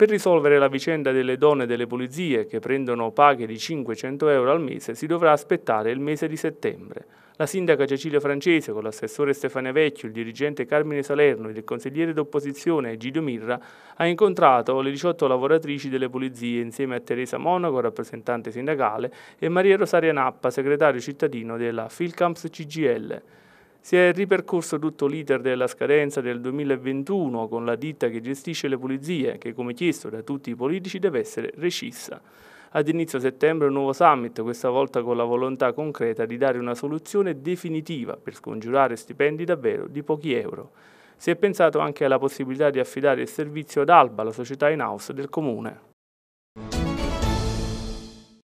Per risolvere la vicenda delle donne delle pulizie che prendono paghe di 500 euro al mese si dovrà aspettare il mese di settembre. La sindaca Cecilia Francese con l'assessore Stefania Vecchio, il dirigente Carmine Salerno e il consigliere d'opposizione Gidio Mirra ha incontrato le 18 lavoratrici delle pulizie insieme a Teresa Monaco, rappresentante sindacale, e Maria Rosaria Nappa, segretario cittadino della Filcamps CGL. Si è ripercorso tutto l'iter della scadenza del 2021 con la ditta che gestisce le pulizie, che come chiesto da tutti i politici deve essere rescissa. Ad inizio settembre un nuovo summit, questa volta con la volontà concreta di dare una soluzione definitiva per scongiurare stipendi davvero di pochi euro. Si è pensato anche alla possibilità di affidare il servizio ad Alba, la società in house del comune.